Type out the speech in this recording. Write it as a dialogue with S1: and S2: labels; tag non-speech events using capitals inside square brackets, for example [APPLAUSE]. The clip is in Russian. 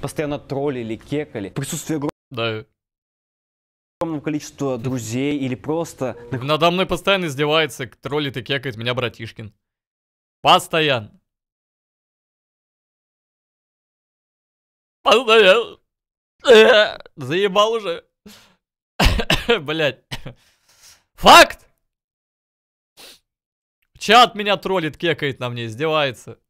S1: постоянно троллили, кекали. Присутствие да. огромного количества
S2: друзей или просто... Надо мной постоянно издевается, троллит и кекает меня братишкин. Постоянно.
S3: Постоянно. Э, заебал уже. [COUGHS] Блять.
S2: Факт! Чат меня троллит, кекает на мне, издевается.